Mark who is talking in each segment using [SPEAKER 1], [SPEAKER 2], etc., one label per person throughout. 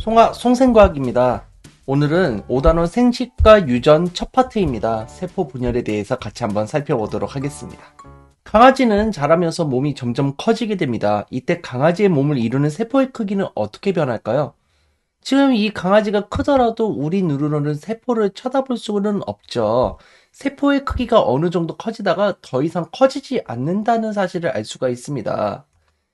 [SPEAKER 1] 송아, 송생과학입니다. 오늘은 5단원 생식과 유전 첫 파트입니다. 세포 분열에 대해서 같이 한번 살펴보도록 하겠습니다. 강아지는 자라면서 몸이 점점 커지게 됩니다. 이때 강아지의 몸을 이루는 세포의 크기는 어떻게 변할까요? 지금 이 강아지가 크더라도 우리 눈으로는 세포를 쳐다볼 수는 없죠. 세포의 크기가 어느 정도 커지다가 더 이상 커지지 않는다는 사실을 알 수가 있습니다.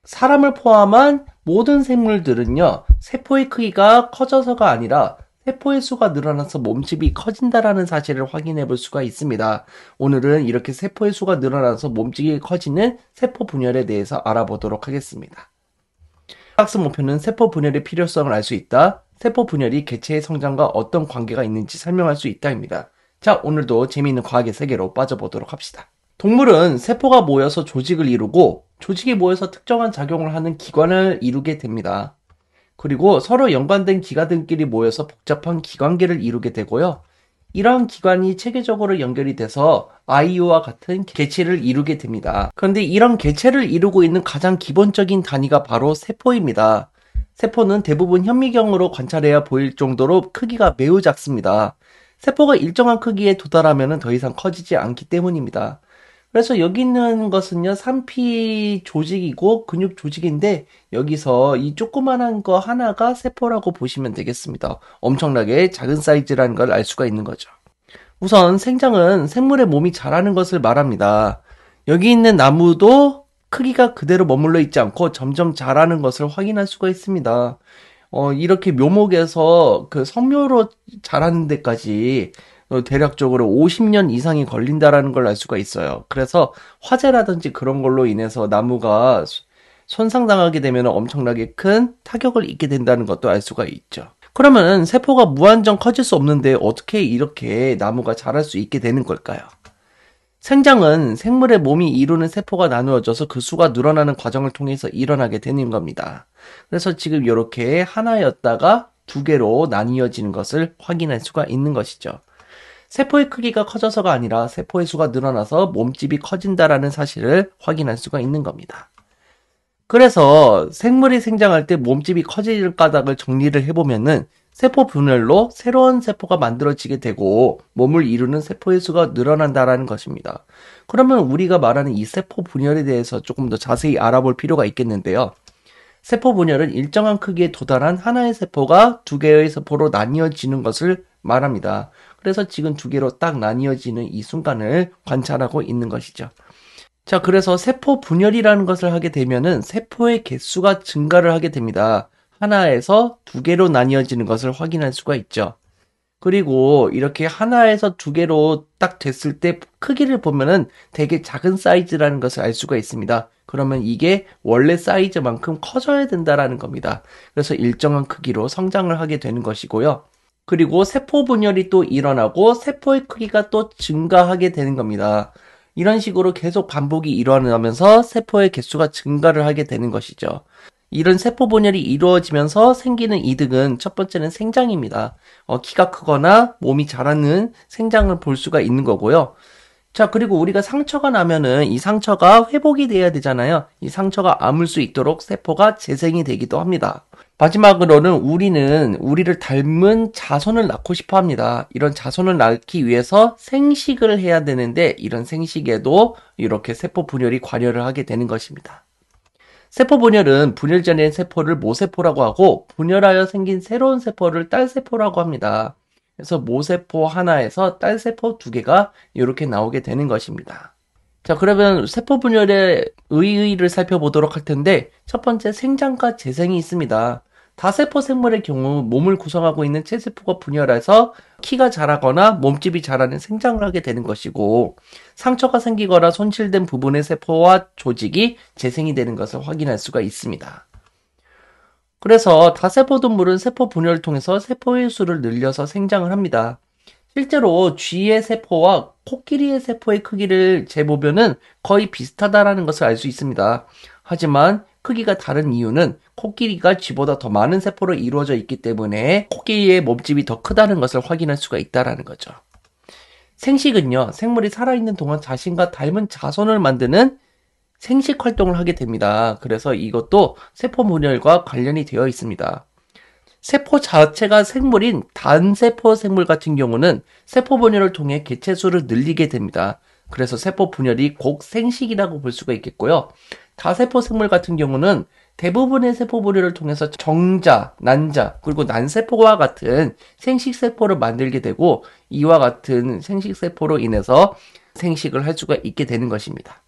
[SPEAKER 1] 사람을 포함한 모든 생물들은요, 세포의 크기가 커져서가 아니라 세포의 수가 늘어나서 몸집이 커진다라는 사실을 확인해 볼 수가 있습니다. 오늘은 이렇게 세포의 수가 늘어나서 몸집이 커지는 세포 분열에 대해서 알아보도록 하겠습니다. 학습 목표는 세포 분열의 필요성을 알 수 있다. 세포 분열이 개체의 성장과 어떤 관계가 있는지 설명할 수 있다입니다. 자, 오늘도 재미있는 과학의 세계로 빠져보도록 합시다. 동물은 세포가 모여서 조직을 이루고 조직이 모여서 특정한 작용을 하는 기관을 이루게 됩니다. 그리고 서로 연관된 기관들끼리 모여서 복잡한 기관계를 이루게 되고요. 이러한 기관이 체계적으로 연결이 돼서 IU와 같은 개체를 이루게 됩니다. 그런데 이런 개체를 이루고 있는 가장 기본적인 단위가 바로 세포입니다. 세포는 대부분 현미경으로 관찰해야 보일 정도로 크기가 매우 작습니다. 세포가 일정한 크기에 도달하면 더 이상 커지지 않기 때문입니다. 그래서 여기 있는 것은요, 산피 조직이고 근육 조직인데, 여기서 이 조그만한 거 하나가 세포라고 보시면 되겠습니다. 엄청나게 작은 사이즈라는 걸 알 수가 있는 거죠. 우선 생장은 생물의 몸이 자라는 것을 말합니다. 여기 있는 나무도 크기가 그대로 머물러 있지 않고 점점 자라는 것을 확인할 수가 있습니다. 어, 이렇게 묘목에서 그 성묘로 자라는 데까지 어, 대략적으로 50년 이상이 걸린다라는 걸 알 수가 있어요. 그래서 화재라든지 그런 걸로 인해서 나무가 손상당하게 되면 엄청나게 큰 타격을 입게 된다는 것도 알 수가 있죠. 그러면 세포가 무한정 커질 수 없는데 어떻게 이렇게 나무가 자랄 수 있게 되는 걸까요? 생장은 생물의 몸이 이루는 세포가 나누어져서 그 수가 늘어나는 과정을 통해서 일어나게 되는 겁니다. 그래서 지금 이렇게 하나였다가 두 개로 나뉘어지는 것을 확인할 수가 있는 것이죠. 세포의 크기가 커져서가 아니라 세포의 수가 늘어나서 몸집이 커진다라는 사실을 확인할 수가 있는 겁니다. 그래서 생물이 생장할 때 몸집이 커질 까닭을 정리를 해보면은 세포 분열로 새로운 세포가 만들어지게 되고 몸을 이루는 세포의 수가 늘어난다라는 것입니다. 그러면 우리가 말하는 이 세포 분열에 대해서 조금 더 자세히 알아볼 필요가 있겠는데요. 세포 분열은 일정한 크기에 도달한 하나의 세포가 두 개의 세포로 나뉘어지는 것을 말합니다. 그래서 지금 두 개로 딱 나뉘어지는 이 순간을 관찰하고 있는 것이죠. 자, 그래서 세포 분열이라는 것을 하게 되면은 세포의 개수가 증가를 하게 됩니다. 하나에서 두 개로 나뉘어지는 것을 확인할 수가 있죠. 그리고 이렇게 하나에서 두 개로 딱 됐을 때 크기를 보면은 되게 작은 사이즈라는 것을 알 수가 있습니다. 그러면 이게 원래 사이즈만큼 커져야 된다라는 겁니다. 그래서 일정한 크기로 성장을 하게 되는 것이고요. 그리고 세포 분열이 또 일어나고 세포의 크기가 또 증가하게 되는 겁니다. 이런 식으로 계속 반복이 일어나면서 세포의 개수가 증가를 하게 되는 것이죠. 이런 세포 분열이 이루어지면서 생기는 이득은 첫 번째는 생장입니다. 어, 키가 크거나 몸이 자라는 생장을 볼 수가 있는 거고요. 자, 그리고 우리가 상처가 나면은 이 상처가 회복이 돼야 되잖아요. 이 상처가 아물 수 있도록 세포가 재생이 되기도 합니다. 마지막으로는 우리는 우리를 닮은 자손을 낳고 싶어 합니다. 이런 자손을 낳기 위해서 생식을 해야 되는데 이런 생식에도 이렇게 세포 분열이 관여를 하게 되는 것입니다. 세포 분열은 분열전에 세포를 모세포라고 하고 분열하여 생긴 새로운 세포를 딸세포라고 합니다. 그래서 모세포 하나에서 딸세포 두 개가 이렇게 나오게 되는 것입니다. 자, 그러면 세포 분열의 의의를 살펴보도록 할 텐데, 첫 번째 생장과 재생이 있습니다. 다세포 생물의 경우 몸을 구성하고 있는 체세포가 분열해서 키가 자라거나 몸집이 자라는 생장을 하게 되는 것이고 상처가 생기거나 손실된 부분의 세포와 조직이 재생이 되는 것을 확인할 수가 있습니다. 그래서 다세포든 물은 세포 분열을 통해서 세포의 수를 늘려서 생장을 합니다. 실제로 쥐의 세포와 코끼리의 세포의 크기를 재보면은 거의 비슷하다라는 것을 알 수 있습니다. 하지만 크기가 다른 이유는 코끼리가 쥐보다 더 많은 세포로 이루어져 있기 때문에 코끼리의 몸집이 더 크다는 것을 확인할 수가 있다라는 거죠. 생식은요, 생물이 살아있는 동안 자신과 닮은 자손을 만드는 생식 활동을 하게 됩니다. 그래서 이것도 세포 분열과 관련이 되어 있습니다. 세포 자체가 생물인 단세포 생물 같은 경우는 세포 분열을 통해 개체 수를 늘리게 됩니다. 그래서 세포 분열이 곡생식이라고 볼 수가 있겠고요. 다세포 생물 같은 경우는 대부분의 세포 분열을 통해서 정자, 난자, 그리고 난세포와 같은 생식세포를 만들게 되고 이와 같은 생식세포로 인해서 생식을 할 수가 있게 되는 것입니다.